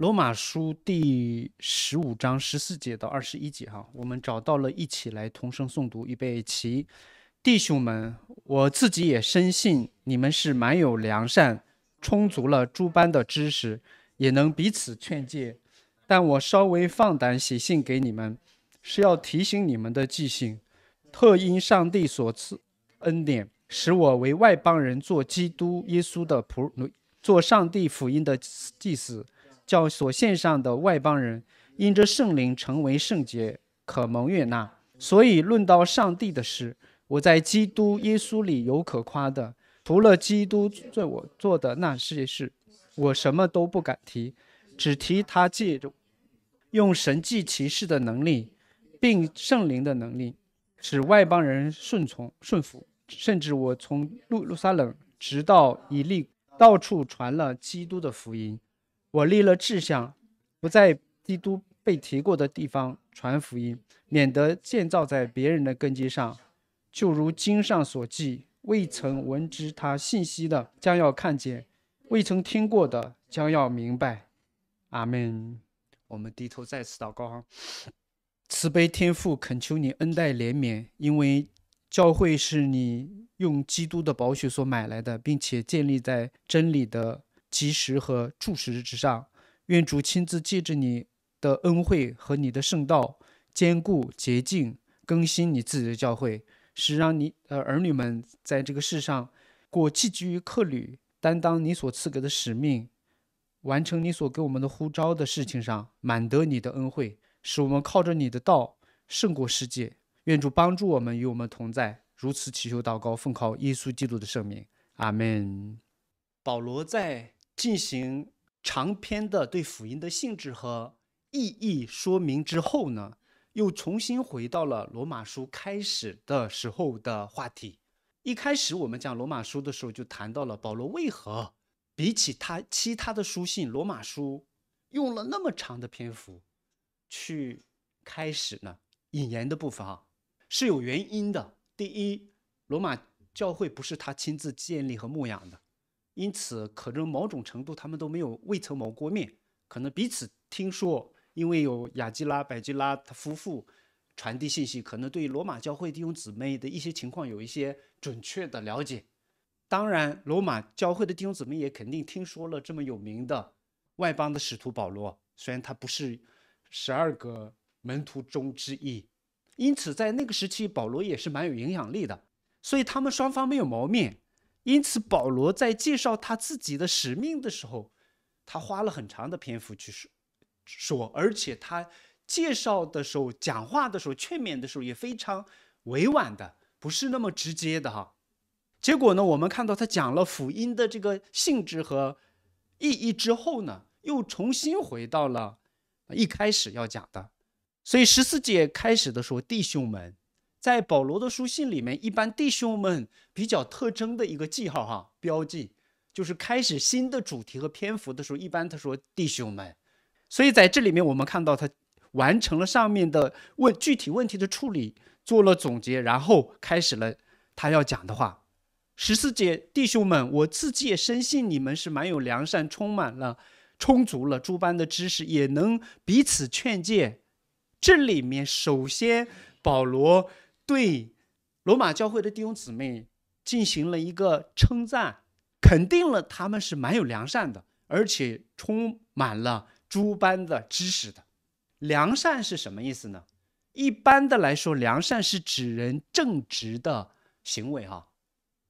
罗马书第十五章十四节到二十一节，哈，我们找到了，一起来同声诵读，预备起，弟兄们，我自己也深信你们是蛮有良善，充足了诸般的知识，也能彼此劝诫。但我稍微放胆写信给你们，是要提醒你们的记性。特因上帝所赐恩典，使我为外邦人做基督耶稣的仆奴，做上帝福音的祭司。叫所献上的外邦人，因着圣灵成为圣洁，可蒙悦纳。所以论到上帝的事，我在基督耶稣里有可夸的，除了基督做我做的那些事，我什么都不敢提，只提他借着用神迹骑士的能力，并圣灵的能力，使外邦人顺从顺服。甚至我从路路撒冷直到以利，到处传了基督的福音。我立了志向，不在基督被提过的地方传福音，免得建造在别人的根基上。就如经上所记，未曾闻知他信息的，将要看见；未曾听过的，将要明白。阿门。我们低头再次祷告：，慈悲天父，恳求你恩待怜悯，因为教会是你用基督的宝血所买来的，并且建立在真理的。基石和柱石之上，愿主亲自借着你的恩惠和你的圣道，坚固洁净更新你自己的教会，使让你的儿女们在这个世上过寄居于客旅，担当你所赐给的使命，完成你所给我们的呼召的事情上，满得你的恩惠，使我们靠着你的道胜过世界。愿主帮助我们与我们同在。如此祈求祷告，奉靠耶稣基督的圣名，阿门。保罗在。进行长篇的对辅音的性质和意义说明之后呢，又重新回到了罗马书开始的时候的话题。一开始我们讲罗马书的时候就谈到了保罗为何比起他其他的书信，罗马书用了那么长的篇幅去开始呢？引言的部分啊是有原因的。第一，罗马教会不是他亲自建立和牧养的。因此，可能某种程度他们都没有未曾谋过面，可能彼此听说，因为有雅基拉、百基拉他夫妇传递信息，可能对罗马教会弟兄姊妹的一些情况有一些准确的了解。当然，罗马教会的弟兄姊妹也肯定听说了这么有名的外邦的使徒保罗，虽然他不是十二个门徒中之一。因此，在那个时期，保罗也是蛮有影响力的。所以，他们双方没有谋面。因此，保罗在介绍他自己的使命的时候，他花了很长的篇幅去说，说，而且他介绍的时候、讲话的时候、劝勉的时候也非常委婉的，不是那么直接的哈。结果呢，我们看到他讲了福音的这个性质和意义之后呢，又重新回到了一开始要讲的。所以十四节开始的时候，弟兄们。”在保罗的书信里面，一般弟兄们比较特征的一个记号哈标记，就是开始新的主题和篇幅的时候，一般他说弟兄们，所以在这里面我们看到他完成了上面的问具体问题的处理，做了总结，然后开始了他要讲的话。十四节弟兄们，我自己也深信你们是蛮有良善，充满了充足了诸般的知识，也能彼此劝诫。这里面首先保罗。对罗马教会的弟兄姊妹进行了一个称赞，肯定了他们是蛮有良善的，而且充满了诸般的知识的。良善是什么意思呢？一般的来说，良善是指人正直的行为，哈，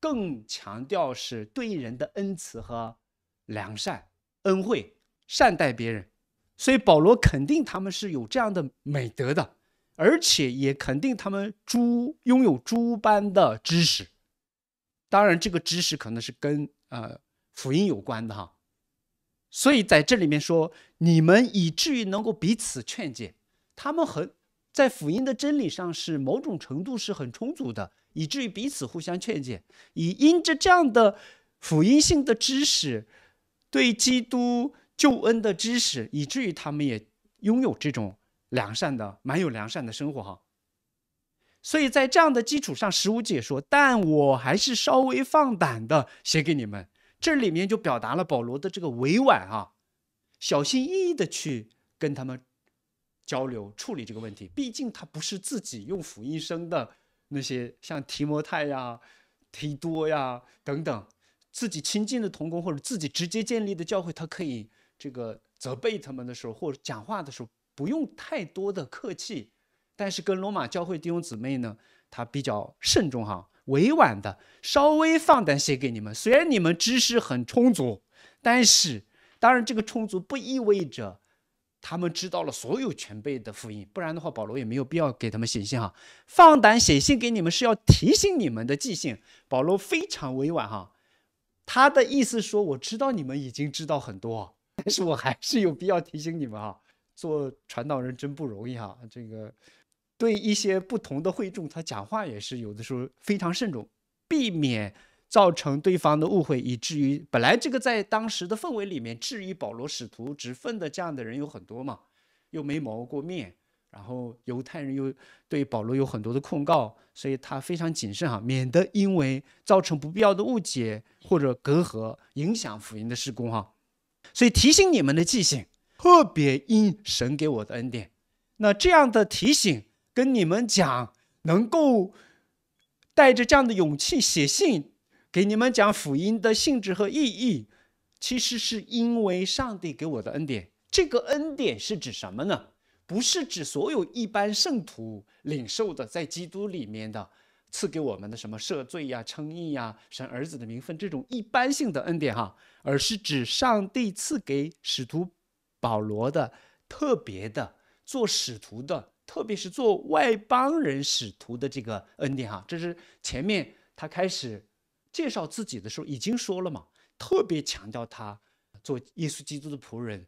更强调是对人的恩慈和良善、恩惠、善待别人。所以保罗肯定他们是有这样的美德的。而且也肯定他们诸拥有诸般的知识，当然这个知识可能是跟呃福音有关的哈，所以在这里面说，你们以至于能够彼此劝解，他们很在福音的真理上是某种程度是很充足的，以至于彼此互相劝解，以因着这样的福音性的知识，对基督救恩的知识，以至于他们也拥有这种。良善的，蛮有良善的生活哈，所以在这样的基础上，十五解说，但我还是稍微放胆的写给你们，这里面就表达了保罗的这个委婉啊，小心翼翼的去跟他们交流处理这个问题。毕竟他不是自己用福音生的那些像提摩太呀、提多呀等等自己亲近的同工或者自己直接建立的教会，他可以这个责备他们的时候或者讲话的时候。不用太多的客气，但是跟罗马教会弟兄姊妹呢，他比较慎重哈，委婉的，稍微放胆写给你们。虽然你们知识很充足，但是当然这个充足不意味着他们知道了所有全辈的福音，不然的话保罗也没有必要给他们写信哈。放胆写信给你们是要提醒你们的记性。保罗非常委婉哈，他的意思说我知道你们已经知道很多，但是我还是有必要提醒你们哈。做传道人真不容易哈，这个对一些不同的会众，他讲话也是有的时候非常慎重，避免造成对方的误会，以至于本来这个在当时的氛围里面，质疑保罗使徒职分的这样的人有很多嘛，又没谋过面，然后犹太人又对保罗有很多的控告，所以他非常谨慎哈，免得因为造成不必要的误解或者隔阂，影响福音的施工哈，所以提醒你们的记性。特别因神给我的恩典，那这样的提醒跟你们讲，能够带着这样的勇气写信给你们讲福音的性质和意义，其实是因为上帝给我的恩典。这个恩典是指什么呢？不是指所有一般圣徒领受的在基督里面的赐给我们的什么赦罪呀、称义呀、神儿子的名分这种一般性的恩典哈，而是指上帝赐给使徒。保罗的特别的做使徒的，特别是做外邦人使徒的这个恩典哈，这是前面他开始介绍自己的时候已经说了嘛，特别强调他做耶稣基督的仆人，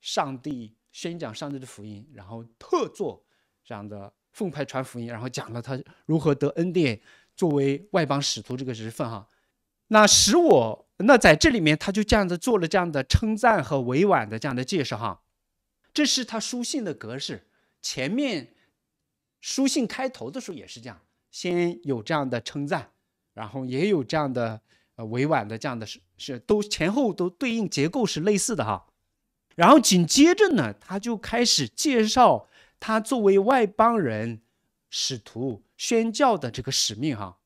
上帝宣讲上帝的福音，然后特做这样的奉派传福音，然后讲了他如何得恩典作为外邦使徒这个身份哈，那使我。那在这里面，他就这样子做了这样的称赞和委婉的这样的介绍哈，这是他书信的格式。前面书信开头的时候也是这样，先有这样的称赞，然后也有这样的呃委婉的这样的是是都前后都对应结构是类似的哈。然后紧接着呢，他就开始介绍他作为外邦人使徒宣教的这个使命哈。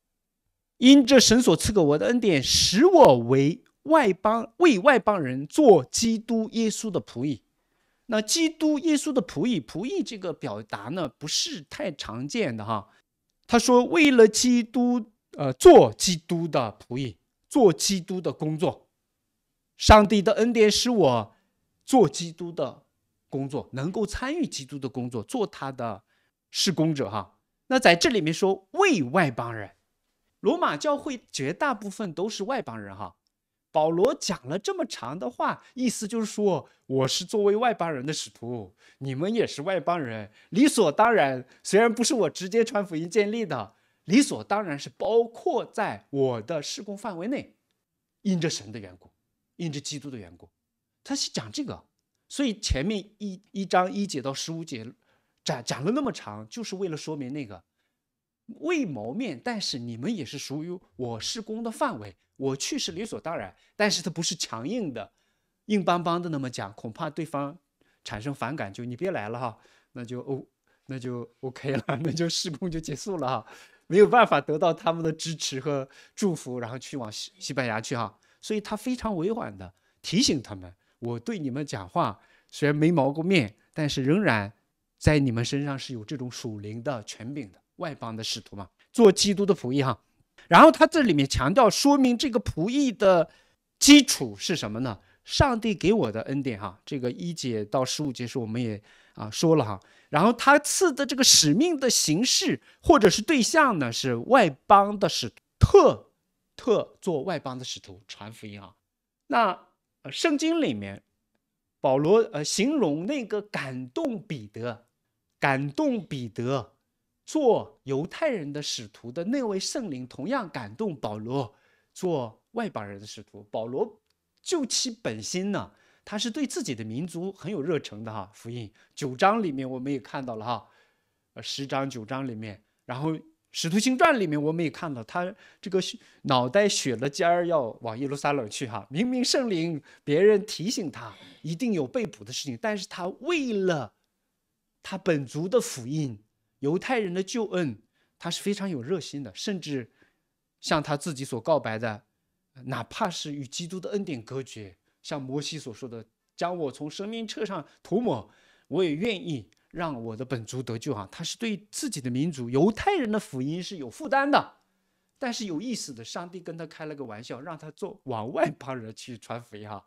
因这神所赐给我的恩典，使我为外邦为外邦人做基督耶稣的仆役。那基督耶稣的仆役，仆役这个表达呢，不是太常见的哈。他说，为了基督，呃，做基督的仆役，做基督的工作。上帝的恩典使我做基督的工作，能够参与基督的工作，做他的施工者哈。那在这里面说为外邦人。罗马教会绝大部分都是外邦人哈，保罗讲了这么长的话，意思就是说，我是作为外邦人的使徒，你们也是外邦人，理所当然。虽然不是我直接传福音建立的，理所当然是包括在我的事工范围内，因着神的缘故，因着基督的缘故，他是讲这个。所以前面一一章一节到十五节讲讲了那么长，就是为了说明那个。未谋面，但是你们也是属于我施工的范围，我去是理所当然。但是他不是强硬的、硬邦邦的那么讲，恐怕对方产生反感，就你别来了哈，那就 O，那就 OK 了，那就施工就结束了哈。没有办法得到他们的支持和祝福，然后去往西西班牙去哈。所以他非常委婉的提醒他们，我对你们讲话，虽然没谋过面，但是仍然在你们身上是有这种属灵的权柄的。外邦的使徒嘛，做基督的仆役哈。然后他这里面强调说明这个仆役的基础是什么呢？上帝给我的恩典哈。这个一节到十五节是，我们也啊说了哈。然后他赐的这个使命的形式或者是对象呢，是外邦的使徒，特特做外邦的使徒传福音啊。那圣经里面，保罗呃形容那个感动彼得，感动彼得。做犹太人的使徒的那位圣灵，同样感动保罗做外邦人的使徒。保罗就其本心呢，他是对自己的民族很有热诚的哈。福音九章里面我们也看到了哈，十章九章里面，然后《使徒行传》里面我们也看到他这个脑袋血了尖儿要往耶路撒冷去哈。明明圣灵别人提醒他一定有被捕的事情，但是他为了他本族的福音。犹太人的救恩，他是非常有热心的，甚至像他自己所告白的，哪怕是与基督的恩典隔绝，像摩西所说的：“将我从生命册上涂抹，我也愿意让我的本族得救。”啊！他是对自己的民族犹太人的福音是有负担的，但是有意思的，上帝跟他开了个玩笑，让他做往外邦人去传福音。哈，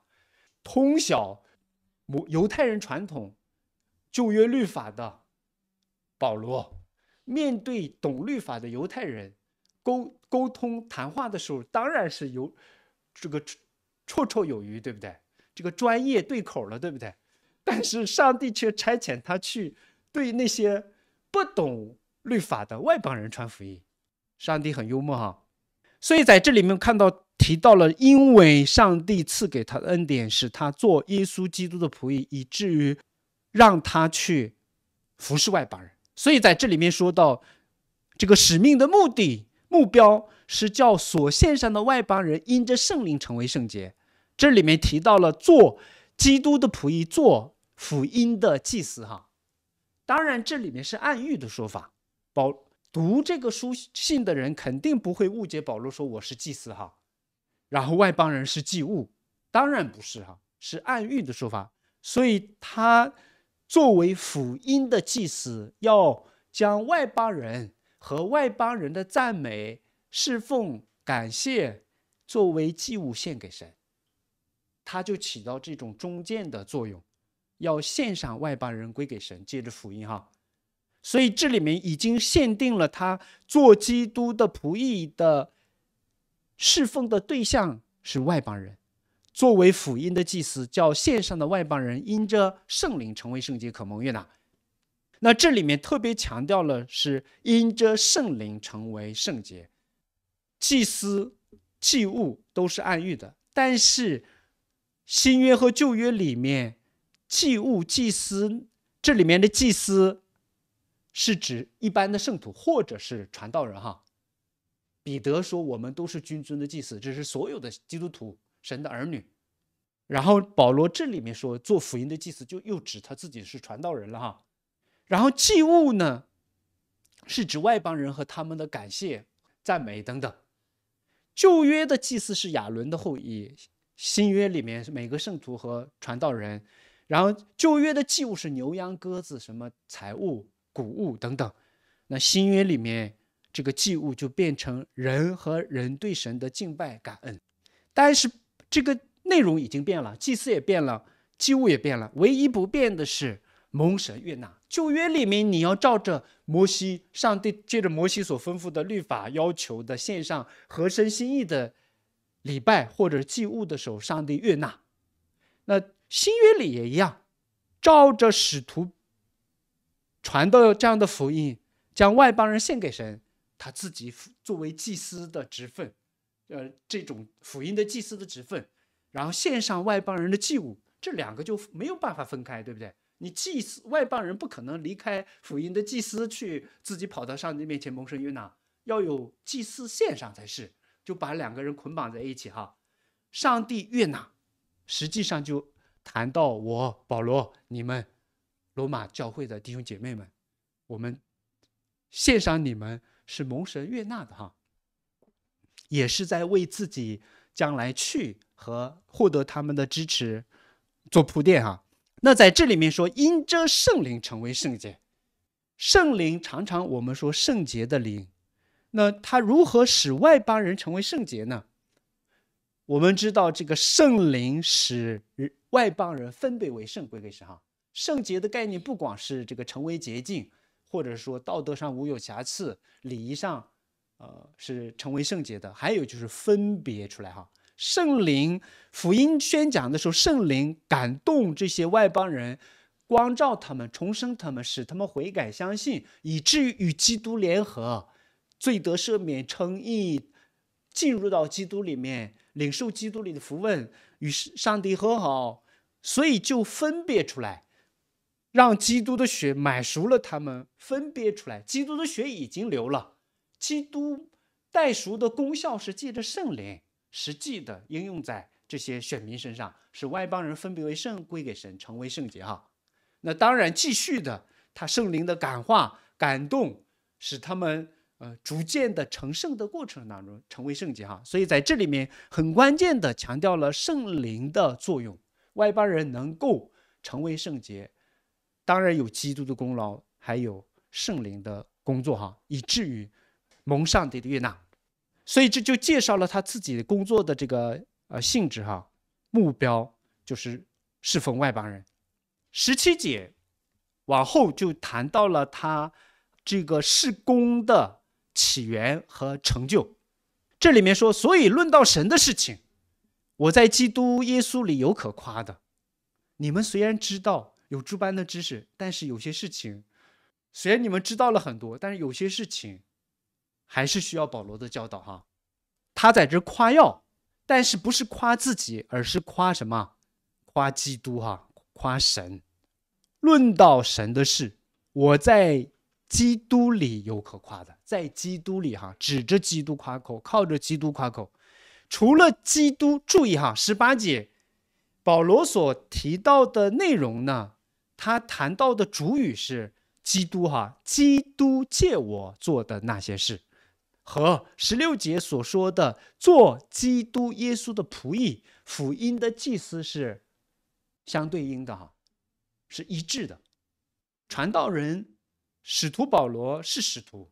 通晓摩犹太人传统旧约律法的。保罗面对懂律法的犹太人沟沟通谈话的时候，当然是有这个绰绰有余，对不对？这个专业对口了，对不对？但是上帝却差遣他去对那些不懂律法的外邦人传福音。上帝很幽默哈。所以在这里面看到提到了，因为上帝赐给他的恩典是他做耶稣基督的仆役，以至于让他去服侍外邦人。所以在这里面说到，这个使命的目的目标是叫所献上的外邦人因着圣灵成为圣洁。这里面提到了做基督的仆役，做福音的祭司。哈，当然这里面是暗喻的说法。保读这个书信的人肯定不会误解保罗说我是祭司。哈，然后外邦人是祭物，当然不是哈，是暗喻的说法。所以他。作为福音的祭司，要将外邦人和外邦人的赞美、侍奉、感谢作为祭物献给神，他就起到这种中间的作用，要献上外邦人归给神，借着福音哈。所以这里面已经限定了他做基督的仆役的侍奉的对象是外邦人。作为辅音的祭司，叫线上的外邦人因着圣灵成为圣洁，可蒙悦纳。那这里面特别强调了是因着圣灵成为圣洁。祭司、祭物都是暗喻的，但是新约和旧约里面，祭物、祭司这里面的祭司是指一般的圣徒或者是传道人。哈，彼得说：“我们都是君尊的祭司，这是所有的基督徒。”神的儿女，然后保罗这里面说做福音的祭司，就又指他自己是传道人了哈。然后祭物呢，是指外邦人和他们的感谢、赞美等等。旧约的祭祀是亚伦的后裔，新约里面每个圣徒和传道人。然后旧约的祭物是牛羊鸽子什么财物谷物等等，那新约里面这个祭物就变成人和人对神的敬拜感恩，但是。这个内容已经变了，祭司也变了，祭物也变了，唯一不变的是蒙神悦纳。旧约里面，你要照着摩西上帝借着摩西所吩咐的律法要求的，献上合身心意的礼拜或者祭物的时候，上帝悦纳。那新约里也一样，照着使徒传的这样的福音，将外邦人献给神，他自己作为祭司的职分。呃，这种福音的祭司的职份，然后献上外邦人的祭物，这两个就没有办法分开，对不对？你祭司外邦人不可能离开福音的祭司去自己跑到上帝面前蒙神悦纳，要有祭司献上才是，就把两个人捆绑在一起哈。上帝悦纳，实际上就谈到我保罗，你们罗马教会的弟兄姐妹们，我们献上你们是蒙神悦纳的哈。也是在为自己将来去和获得他们的支持做铺垫哈。那在这里面说，因着圣灵成为圣洁，圣灵常常我们说圣洁的灵，那他如何使外邦人成为圣洁呢？我们知道这个圣灵使外邦人分别为圣，归为是哈，圣洁的概念，不光是这个成为洁净，或者说道德上无有瑕疵，礼仪上。呃，是成为圣洁的。还有就是分别出来哈，圣灵福音宣讲的时候，圣灵感动这些外邦人，光照他们，重生他们，使他们悔改相信，以至于与基督联合，罪得赦免，称义，进入到基督里面，领受基督里的福分，与上帝和好。所以就分别出来，让基督的血买熟了他们，分别出来。基督的血已经流了。基督代赎的功效是借着圣灵实际的应用在这些选民身上，使外邦人分别为圣归给神，成为圣洁哈。那当然继续的，他圣灵的感化感动，使他们呃逐渐的成圣的过程当中成为圣洁哈。所以在这里面很关键的强调了圣灵的作用，外邦人能够成为圣洁，当然有基督的功劳，还有圣灵的工作哈，以至于。蒙上帝的悦纳，所以这就介绍了他自己工作的这个呃性质哈，目标就是侍奉外邦人。十七节往后就谈到了他这个事工的起源和成就。这里面说，所以论到神的事情，我在基督耶稣里有可夸的。你们虽然知道有诸般的知识，但是有些事情，虽然你们知道了很多，但是有些事情。还是需要保罗的教导哈，他在这夸耀，但是不是夸自己，而是夸什么？夸基督哈，夸神。论到神的事，我在基督里有可夸的，在基督里哈，指着基督夸口，靠着基督夸口。除了基督，注意哈，十八节保罗所提到的内容呢，他谈到的主语是基督哈，基督借我做的那些事。和十六节所说的“做基督耶稣的仆役、福音的祭司”是相对应的，哈，是一致的。传道人使徒保罗是使徒，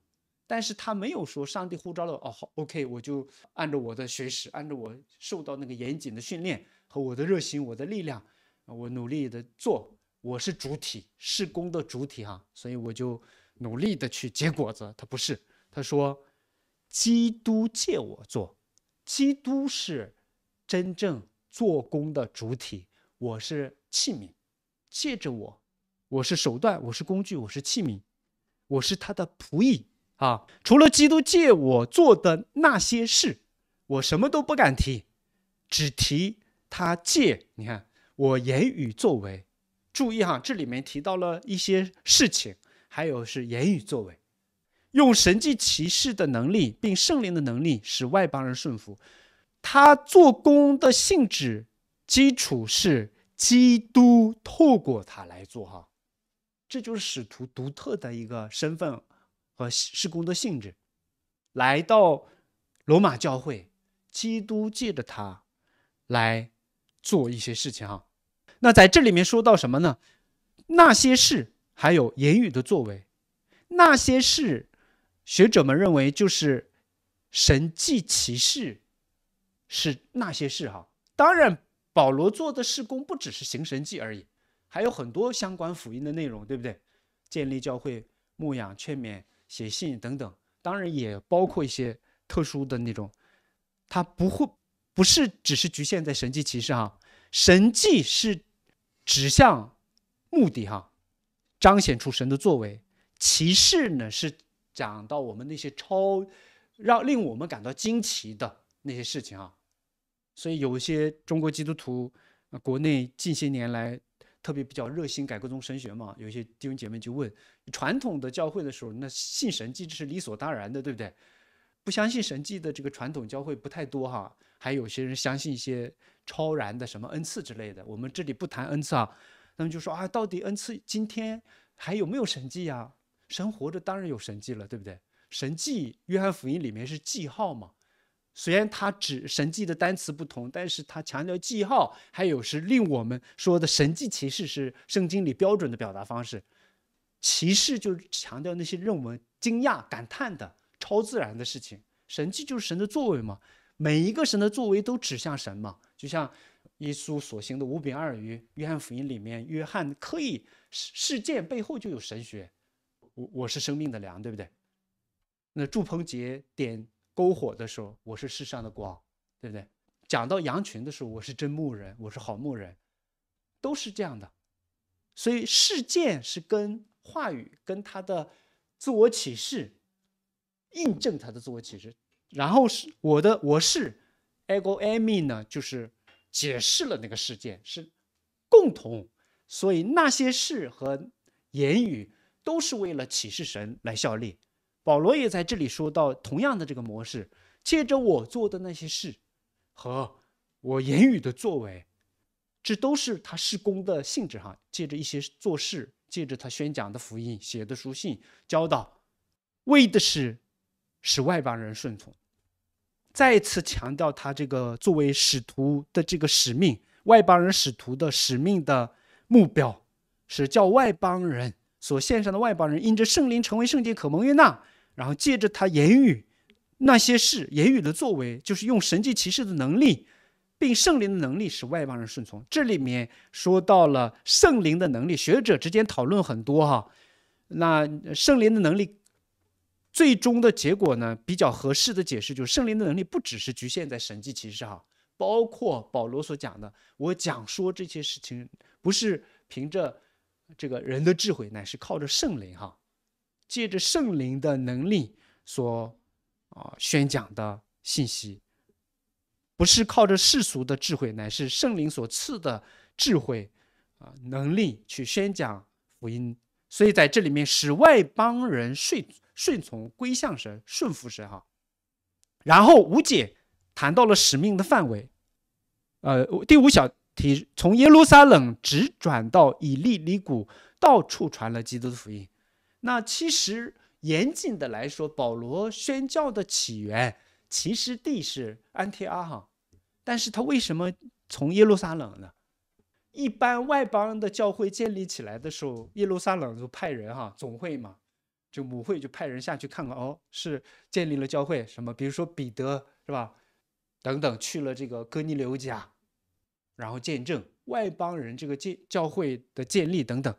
但是他没有说上帝呼召了，哦，OK，好我就按照我的学识，按照我受到那个严谨的训练和我的热心、我的力量，我努力的做，我是主体，是工的主体，哈，所以我就努力的去结果子。他不是，他说。基督借我做，基督是真正做工的主体，我是器皿，借着我，我是手段，我是工具，我是器皿，我是他的仆役啊！除了基督借我做的那些事，我什么都不敢提，只提他借。你看，我言语作为，注意哈，这里面提到了一些事情，还有是言语作为。用神迹骑士的能力，并圣灵的能力使外邦人顺服，他做工的性质基础是基督透过他来做哈，这就是使徒独特的一个身份和施工的性质，来到罗马教会，基督借着他来做一些事情哈，那在这里面说到什么呢？那些事还有言语的作为，那些事。学者们认为，就是神迹奇事，是那些事哈。当然，保罗做的事工不只是行神迹而已，还有很多相关福音的内容，对不对？建立教会、牧养、劝勉、写信等等，当然也包括一些特殊的那种，他不会不是只是局限在神迹奇事哈。神迹是指向目的哈，彰显出神的作为，骑士呢是。讲到我们那些超让令我们感到惊奇的那些事情啊，所以有一些中国基督徒，国内近些年来特别比较热心改革宗神学嘛，有些弟兄姐妹就问传统的教会的时候，那信神迹是理所当然的，对不对？不相信神迹的这个传统教会不太多哈，还有些人相信一些超然的什么恩赐之类的，我们这里不谈恩赐啊，那么就说啊，到底恩赐今天还有没有神迹呀？神活着当然有神迹了，对不对？神迹，约翰福音里面是记号嘛。虽然它指神迹的单词不同，但是它强调记号，还有是令我们说的神迹其事是圣经里标准的表达方式。奇事就是强调那些让我们惊讶、感叹的超自然的事情。神迹就是神的作为嘛。每一个神的作为都指向神嘛。就像耶稣所行的五饼二鱼，约翰福音里面，约翰刻意事事件背后就有神学。我我是生命的粮，对不对？那祝鹏杰点篝火的时候，我是世上的光，对不对？讲到羊群的时候，我是真牧人，我是好牧人，都是这样的。所以事件是跟话语跟他的自我启示印证他的自我启示，然后是我的我是 ego ami 呢，就是解释了那个事件是共同，所以那些事和言语。都是为了启示神来效力。保罗也在这里说到同样的这个模式，借着我做的那些事和我言语的作为，这都是他施工的性质哈。借着一些做事，借着他宣讲的福音、写的书信、教导，为的是使外邦人顺从。再次强调他这个作为使徒的这个使命，外邦人使徒的使命的目标是叫外邦人。所献上的外邦人因着圣灵成为圣洁，可蒙悦纳，然后借着他言语，那些事言语的作为，就是用神迹骑士的能力，并圣灵的能力使外邦人顺从。这里面说到了圣灵的能力，学者之间讨论很多哈。那圣灵的能力最终的结果呢？比较合适的解释就是圣灵的能力不只是局限在神迹骑士哈，包括保罗所讲的，我讲说这些事情不是凭着。这个人的智慧乃是靠着圣灵哈，借着圣灵的能力所啊宣讲的信息，不是靠着世俗的智慧，乃是圣灵所赐的智慧啊能力去宣讲福音。所以在这里面使外邦人顺顺从归向神，顺服神哈。然后无姐谈到了使命的范围，呃，第五小。从耶路撒冷直转到以利里谷，到处传了基督的福音。那其实严谨的来说，保罗宣教的起源其实地是安提阿哈，但是他为什么从耶路撒冷呢？一般外邦的教会建立起来的时候，耶路撒冷就派人哈总会嘛，就母会就派人下去看看哦，是建立了教会什么？比如说彼得是吧？等等去了这个哥尼流家。然后见证外邦人这个建教会的建立等等，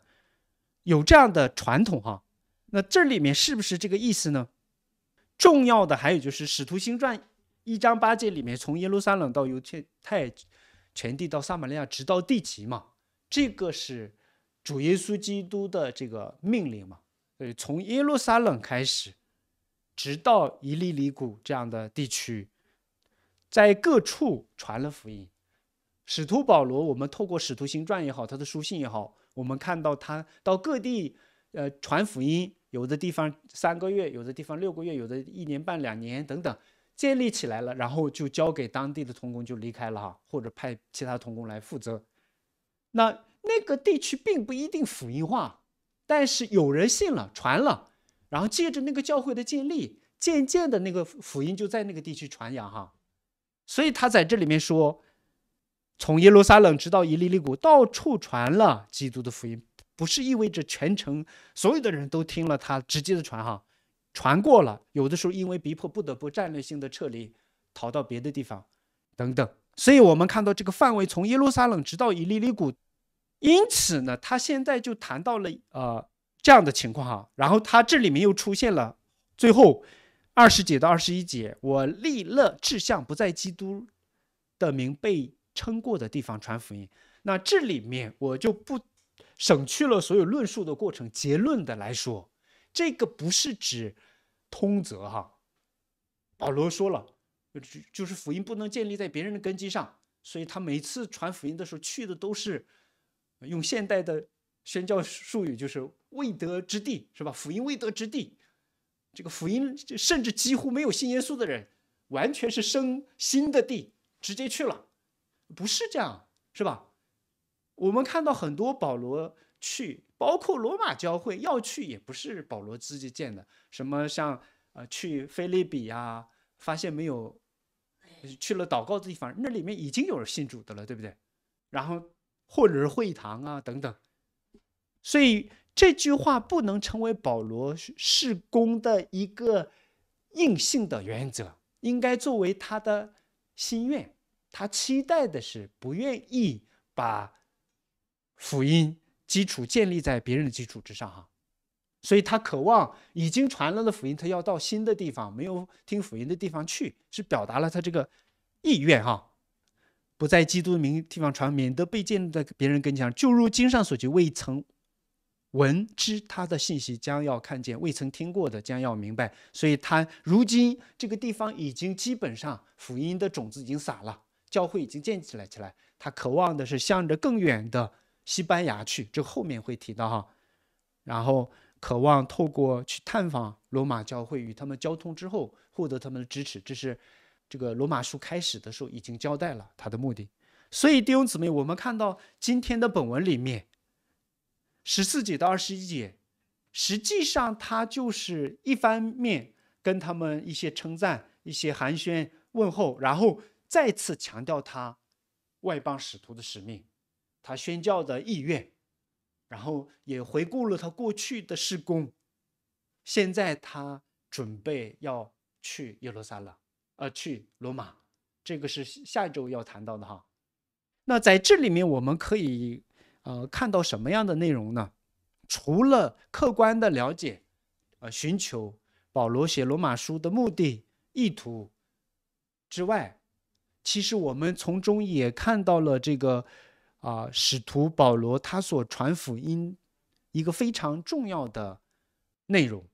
有这样的传统哈。那这里面是不是这个意思呢？重要的还有就是《使徒行传》一章八节里面，从耶路撒冷到犹太全地到撒马利亚，直到地极嘛。这个是主耶稣基督的这个命令嘛。呃，从耶路撒冷开始，直到伊利里谷这样的地区，在各处传了福音。使徒保罗，我们透过《使徒行传》也好，他的书信也好，我们看到他到各地，呃，传福音。有的地方三个月，有的地方六个月，有的一年半两年等等，建立起来了，然后就交给当地的同工就离开了哈，或者派其他同工来负责。那那个地区并不一定福音化，但是有人信了，传了，然后借着那个教会的建立，渐渐的那个福音就在那个地区传扬哈。所以他在这里面说。从耶路撒冷直到伊利利谷，到处传了基督的福音，不是意味着全城所有的人都听了他直接的传哈，传过了，有的时候因为逼迫不得不战略性的撤离，逃到别的地方，等等。所以我们看到这个范围从耶路撒冷直到伊利利谷，因此呢，他现在就谈到了呃这样的情况哈，然后他这里面又出现了最后二十节到二十一节，我立乐志向，不在基督的名被。撑过的地方传福音，那这里面我就不省去了所有论述的过程，结论的来说，这个不是指通则哈。保罗说了，就就是福音不能建立在别人的根基上，所以他每次传福音的时候去的都是用现代的宣教术语，就是未得之地，是吧？福音未得之地，这个福音甚至几乎没有信耶稣的人，完全是生新的地，直接去了。不是这样，是吧？我们看到很多保罗去，包括罗马教会要去，也不是保罗自己建的。什么像呃去菲利比啊，发现没有，去了祷告的地方，那里面已经有人信主的了，对不对？然后或者是会堂啊等等。所以这句话不能成为保罗施工的一个硬性的原则，应该作为他的心愿。他期待的是，不愿意把福音基础建立在别人的基础之上，哈，所以他渴望已经传了的福音，他要到新的地方，没有听福音的地方去，是表达了他这个意愿，哈，不在基督名地方传，免得被建立在别人跟前。就如经上所记，未曾闻知他的信息将要看见，未曾听过的将要明白。所以，他如今这个地方已经基本上福音的种子已经撒了。教会已经建起来，起来，他渴望的是向着更远的西班牙去，这后面会提到哈。然后渴望透过去探访罗马教会，与他们交通之后，获得他们的支持。这是这个罗马书开始的时候已经交代了他的目的。所以弟兄姊妹，我们看到今天的本文里面十四节到二十一节，实际上他就是一方面跟他们一些称赞、一些寒暄问候，然后。再次强调他外邦使徒的使命，他宣教的意愿，然后也回顾了他过去的施功，现在他准备要去耶路撒冷，呃，去罗马，这个是下周要谈到的哈。那在这里面，我们可以呃看到什么样的内容呢？除了客观的了解，呃，寻求保罗写罗马书的目的意图之外。其实我们从中也看到了这个，啊，使徒保罗他所传福音一个非常重要的内容，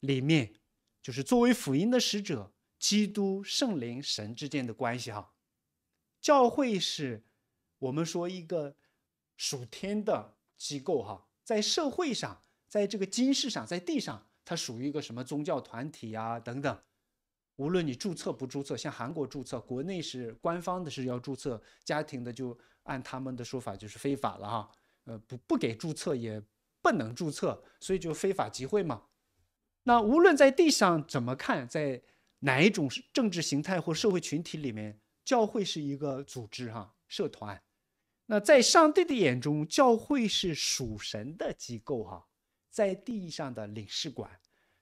里面就是作为福音的使者，基督、圣灵、神之间的关系。哈，教会是我们说一个属天的机构。哈，在社会上，在这个金世上，在地上，它属于一个什么宗教团体啊？等等。无论你注册不注册，像韩国注册，国内是官方的是要注册，家庭的就按他们的说法就是非法了哈，呃不不给注册也不能注册，所以就非法集会嘛。那无论在地上怎么看，在哪一种政治形态或社会群体里面，教会是一个组织哈，社团。那在上帝的眼中，教会是属神的机构哈，在地上的领事馆。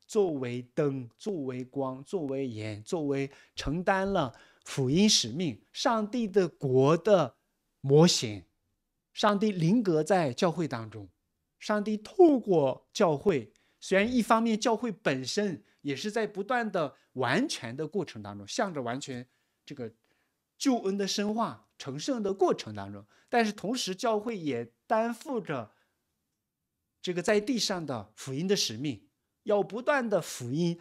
作为灯，作为光，作为盐，作为承担了福音使命、上帝的国的模型，上帝临格在教会当中，上帝透过教会，虽然一方面教会本身也是在不断的完全的过程当中，向着完全这个救恩的深化、成圣的过程当中，但是同时教会也担负着这个在地上的福音的使命。要不断的辅音，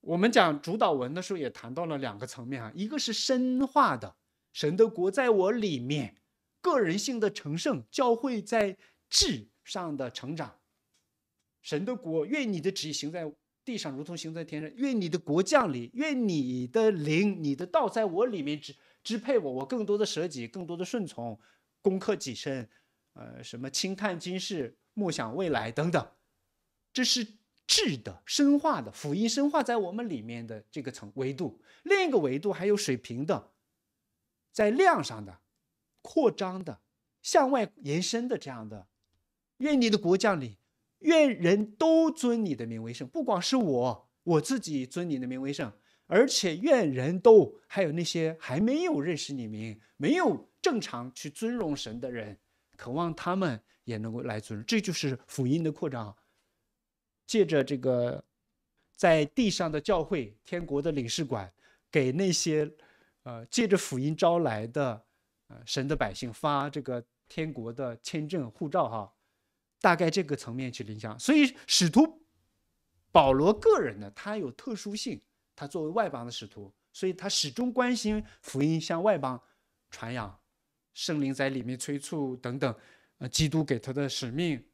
我们讲主导文的时候也谈到了两个层面啊，一个是深化的神的国在我里面，个人性的成圣，教会在志上的成长，神的国，愿你的旨意行在地上，如同行在天上，愿你的国降临，愿你的灵、你的道在我里面支支配我，我更多的舍己，更多的顺从，攻克己身，呃，什么轻看今世，莫想未来等等，这是。质的深化的福音深化在我们里面的这个层维度，另一个维度还有水平的，在量上的扩张的向外延伸的这样的。愿你的国降临，愿人都尊你的名为圣。不光是我我自己尊你的名为圣，而且愿人都还有那些还没有认识你名、没有正常去尊荣神的人，渴望他们也能够来尊荣。这就是福音的扩张。借着这个，在地上的教会、天国的领事馆，给那些呃借着福音招来的呃神的百姓发这个天国的签证护照哈，大概这个层面去领奖。所以使徒保罗个人呢，他有特殊性，他作为外邦的使徒，所以他始终关心福音向外邦传扬，圣灵在里面催促等等，呃，基督给他的使命。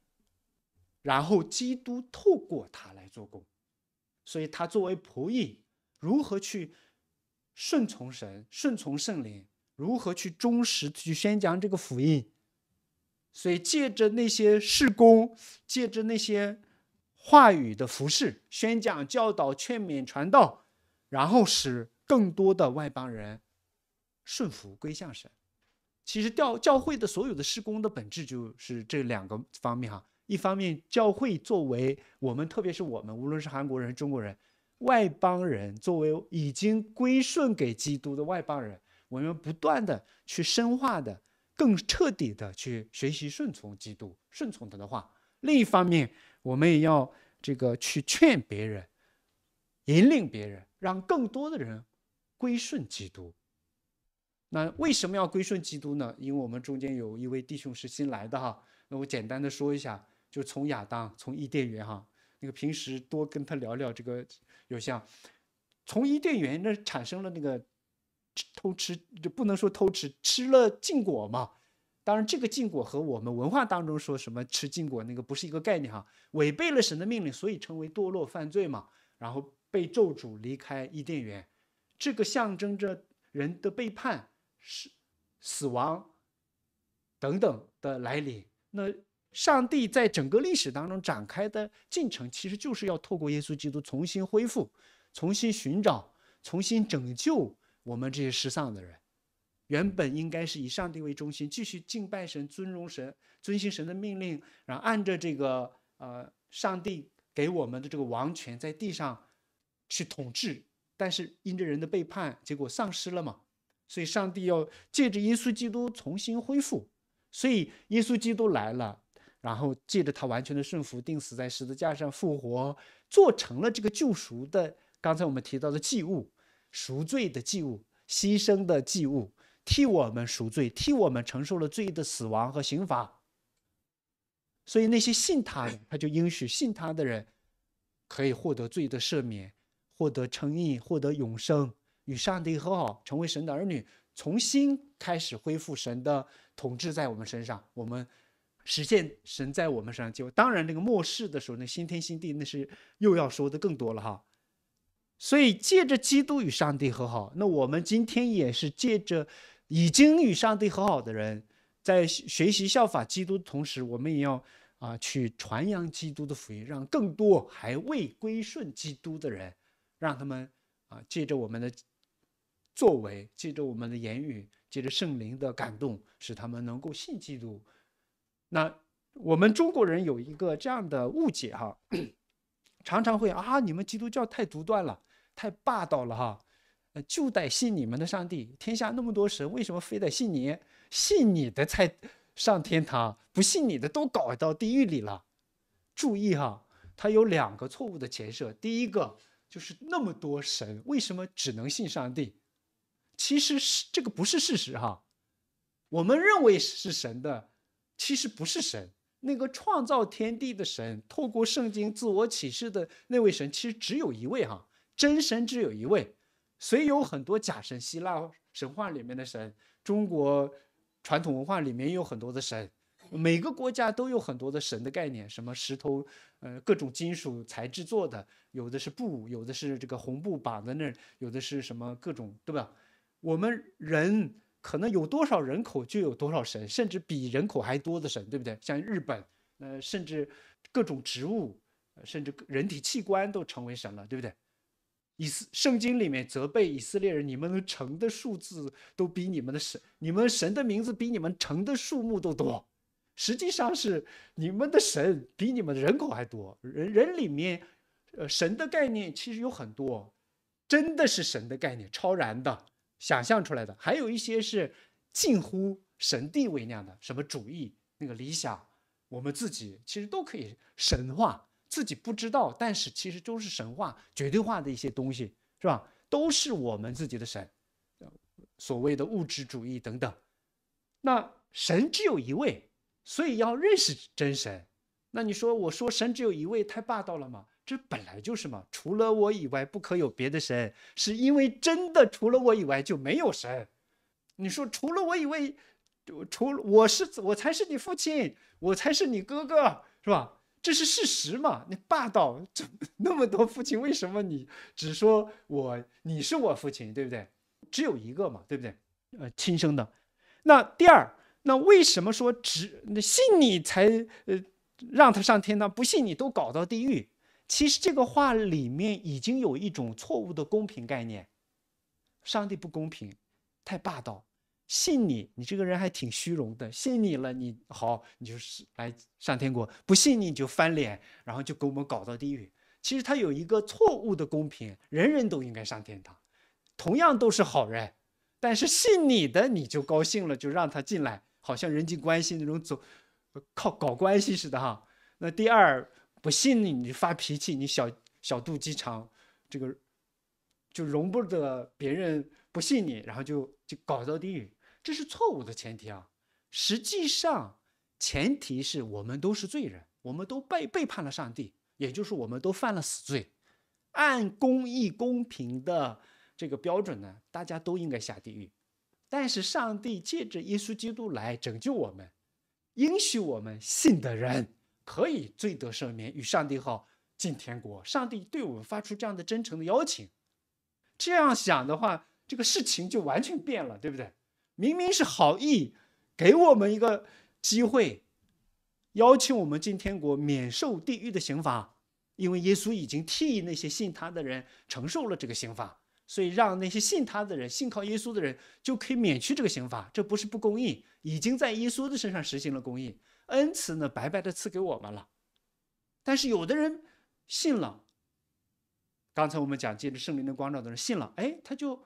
然后基督透过他来做工，所以他作为仆役，如何去顺从神、顺从圣灵，如何去忠实去宣讲这个福音，所以借着那些事工，借着那些话语的服侍、宣讲、教导、劝勉、传道，然后使更多的外邦人顺服归向神。其实教教会的所有的施工的本质就是这两个方面哈。一方面，教会作为我们，特别是我们，无论是韩国人、中国人、外邦人，作为已经归顺给基督的外邦人，我们不断的去深化的、更彻底的去学习顺从基督、顺从他的话。另一方面，我们也要这个去劝别人、引领别人，让更多的人归顺基督。那为什么要归顺基督呢？因为我们中间有一位弟兄是新来的哈，那我简单的说一下。就从亚当，从伊甸园哈，那个平时多跟他聊聊这个，有像从伊甸园那产生了那个偷吃，就不能说偷吃，吃了禁果嘛。当然，这个禁果和我们文化当中说什么吃禁果那个不是一个概念哈，违背了神的命令，所以成为堕落犯罪嘛，然后被咒主离开伊甸园，这个象征着人的背叛、死、死亡等等的来临。那。上帝在整个历史当中展开的进程，其实就是要透过耶稣基督重新恢复、重新寻找、重新拯救我们这些失丧的人。原本应该是以上帝为中心，继续敬拜神、尊荣神、遵行神的命令，然后按着这个呃上帝给我们的这个王权，在地上去统治。但是因着人的背叛，结果丧失了嘛。所以上帝要借着耶稣基督重新恢复。所以耶稣基督来了。然后借着他完全的顺服，钉死在十字架上复活，做成了这个救赎的。刚才我们提到的祭物，赎罪的祭物，牺牲的祭物，替我们赎罪，替我们承受了罪的死亡和刑罚。所以那些信他的，他就应许信他的人可以获得罪的赦免，获得称义，获得永生，与上帝和好，成为神的儿女，重新开始恢复神的统治在我们身上。我们。实现神在我们身上就当然，那个末世的时候，那新天新地那是又要说的更多了哈。所以，借着基督与上帝和好，那我们今天也是借着已经与上帝和好的人，在学习效法基督的同时，我们也要啊去传扬基督的福音，让更多还未归顺基督的人，让他们啊借着我们的作为，借着我们的言语，借着圣灵的感动，使他们能够信基督。那我们中国人有一个这样的误解哈，常常会啊，你们基督教太独断了，太霸道了哈，呃，就得信你们的上帝。天下那么多神，为什么非得信你，信你的才上天堂，不信你的都搞到地狱里了？注意哈，他有两个错误的前设，第一个就是那么多神，为什么只能信上帝？其实是这个不是事实哈，我们认为是神的。其实不是神，那个创造天地的神，透过圣经自我启示的那位神，其实只有一位哈，真神只有一位，所以有很多假神，希腊神话里面的神，中国传统文化里面有很多的神，每个国家都有很多的神的概念，什么石头，呃，各种金属材质做的，有的是布，有的是这个红布绑在那儿，有的是什么各种，对吧？我们人。可能有多少人口就有多少神，甚至比人口还多的神，对不对？像日本，呃，甚至各种植物，甚至人体器官都成为神了，对不对？以斯圣经里面责备以色列人，你们成的数字都比你们的神，你们神的名字比你们成的数目都多。实际上是你们的神比你们的人口还多。人人里面，呃，神的概念其实有很多，真的是神的概念，超然的。想象出来的，还有一些是近乎神地位那样的什么主义、那个理想，我们自己其实都可以神化，自己不知道，但是其实都是神话、绝对化的一些东西，是吧？都是我们自己的神，所谓的物质主义等等。那神只有一位，所以要认识真神。那你说，我说神只有一位，太霸道了吗？这本来就是嘛，除了我以外不可有别的神，是因为真的除了我以外就没有神。你说除了我以外，除了我是我才是你父亲，我才是你哥哥，是吧？这是事实嘛？你霸道，这那么多父亲？为什么你只说我你是我父亲，对不对？只有一个嘛，对不对？呃，亲生的。那第二，那为什么说只那信你才呃让他上天堂，不信你都搞到地狱？其实这个话里面已经有一种错误的公平概念，上帝不公平，太霸道，信你，你这个人还挺虚荣的，信你了，你好，你就是来上天国；不信你，你就翻脸，然后就给我们搞到地狱。其实他有一个错误的公平，人人都应该上天堂，同样都是好人，但是信你的你就高兴了，就让他进来，好像人际关系那种走，靠搞关系似的哈。那第二。不信你，你发脾气，你小小肚鸡肠，这个就容不得别人不信你，然后就就搞到地狱，这是错误的前提啊。实际上，前提是我们都是罪人，我们都背背叛了上帝，也就是我们都犯了死罪。按公义公平的这个标准呢，大家都应该下地狱。但是上帝借着耶稣基督来拯救我们，允许我们信的人。可以罪得赦免，与上帝好进天国。上帝对我们发出这样的真诚的邀请，这样想的话，这个事情就完全变了，对不对？明明是好意，给我们一个机会，邀请我们进天国，免受地狱的刑罚，因为耶稣已经替那些信他的人承受了这个刑罚。所以，让那些信他的人、信靠耶稣的人，就可以免去这个刑罚。这不是不公义，已经在耶稣的身上实行了公义。恩赐呢，白白的赐给我们了。但是有的人信了，刚才我们讲借着圣灵的光照的人信了，哎，他就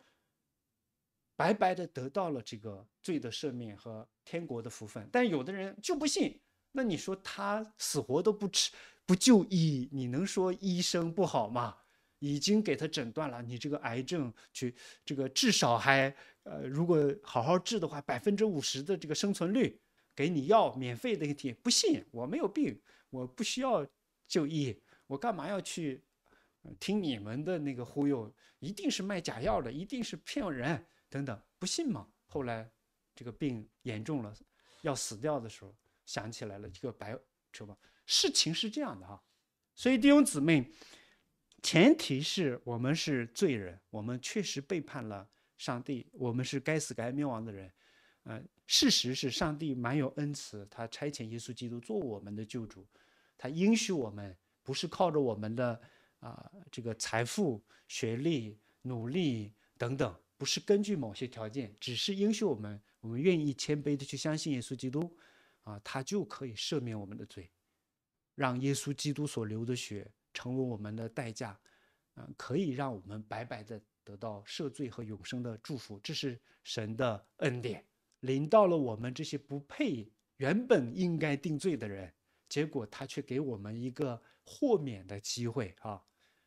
白白的得到了这个罪的赦免和天国的福分。但有的人就不信，那你说他死活都不吃不就医，你能说医生不好吗？已经给他诊断了，你这个癌症，去这个至少还呃，如果好好治的话，百分之五十的这个生存率给你药免费的一给。不信，我没有病，我不需要就医，我干嘛要去听你们的那个忽悠？一定是卖假药的，一定是骗人等等，不信吗？后来这个病严重了，要死掉的时候想起来了，这个白处吧，事情是这样的哈，所以弟兄姊妹。前提是我们是罪人，我们确实背叛了上帝，我们是该死该灭亡的人。呃，事实是上帝蛮有恩慈，他差遣耶稣基督做我们的救主，他应许我们不是靠着我们的啊这个财富、学历、努力等等，不是根据某些条件，只是应许我们，我们愿意谦卑的去相信耶稣基督，啊，他就可以赦免我们的罪，让耶稣基督所流的血。成为我们的代价，嗯，可以让我们白白的得到赦罪和永生的祝福，这是神的恩典临到了我们这些不配、原本应该定罪的人，结果他却给我们一个豁免的机会啊！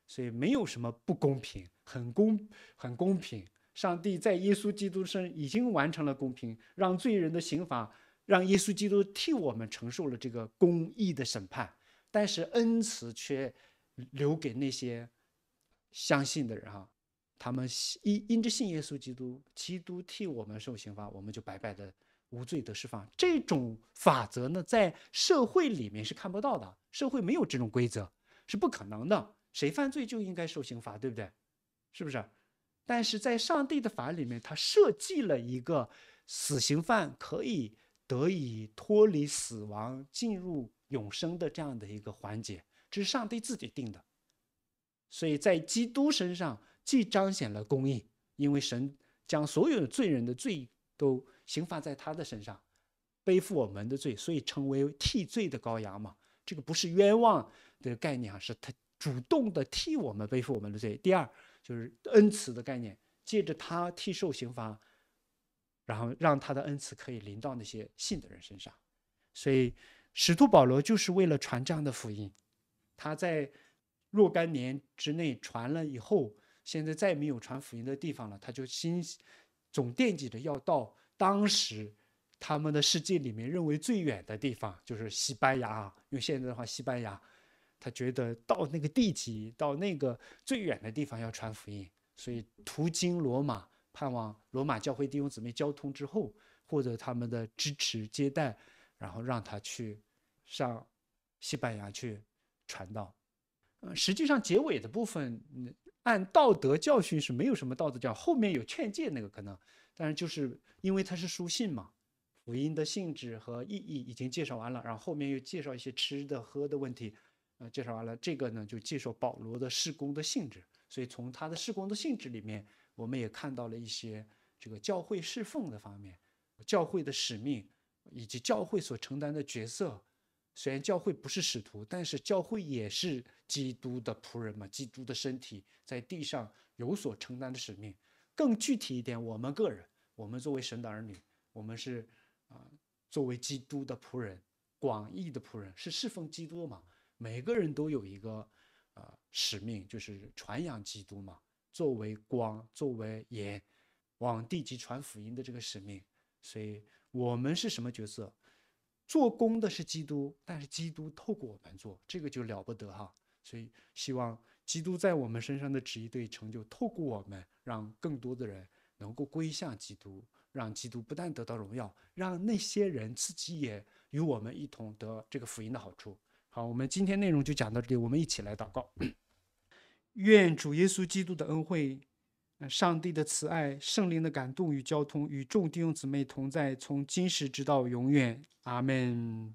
所以没有什么不公平，很公很公平。上帝在耶稣基督身已经完成了公平，让罪人的刑罚，让耶稣基督替我们承受了这个公义的审判，但是恩慈却。留给那些相信的人哈，他们因因着信耶稣基督，基督替我们受刑罚，我们就白白的无罪得释放。这种法则呢，在社会里面是看不到的，社会没有这种规则，是不可能的。谁犯罪就应该受刑罚，对不对？是不是？但是在上帝的法里面，他设计了一个死刑犯可以得以脱离死亡，进入永生的这样的一个环节。是上帝自己定的，所以在基督身上既彰显了公义，因为神将所有的罪人的罪都刑罚在他的身上，背负我们的罪，所以称为替罪的羔羊嘛。这个不是冤枉的概念啊，是他主动的替我们背负我们的罪。第二就是恩慈的概念，借着他替受刑罚，然后让他的恩慈可以临到那些信的人身上。所以使徒保罗就是为了传这样的福音。他在若干年之内传了以后，现在再没有传福音的地方了。他就心总惦记着要到当时他们的世界里面认为最远的地方，就是西班牙啊。用现在的话，西班牙。他觉得到那个地级，到那个最远的地方要传福音，所以途经罗马，盼望罗马教会弟兄姊妹交通之后，获得他们的支持接待，然后让他去上西班牙去。传道，呃，实际上结尾的部分，按道德教训是没有什么道德教，后面有劝诫那个可能，但是就是因为它是书信嘛，福音的性质和意义已经介绍完了，然后后面又介绍一些吃的喝的问题，呃，介绍完了这个呢，就介绍保罗的侍工的性质，所以从他的侍工的性质里面，我们也看到了一些这个教会侍奉的方面，教会的使命以及教会所承担的角色。虽然教会不是使徒，但是教会也是基督的仆人嘛。基督的身体在地上有所承担的使命。更具体一点，我们个人，我们作为神的儿女，我们是啊，作为基督的仆人，广义的仆人，是侍奉基督嘛。每个人都有一个啊使命，就是传扬基督嘛。作为光，作为盐，往地极传福音的这个使命。所以我们是什么角色？做工的是基督，但是基督透过我们做，这个就了不得哈。所以希望基督在我们身上的旨意对成就，透过我们，让更多的人能够归向基督，让基督不但得到荣耀，让那些人自己也与我们一同得这个福音的好处。好，我们今天内容就讲到这里，我们一起来祷告，愿主耶稣基督的恩惠。上帝的慈爱，圣灵的感动与交通，与众弟兄姊妹同在，从今时直到永远。阿门。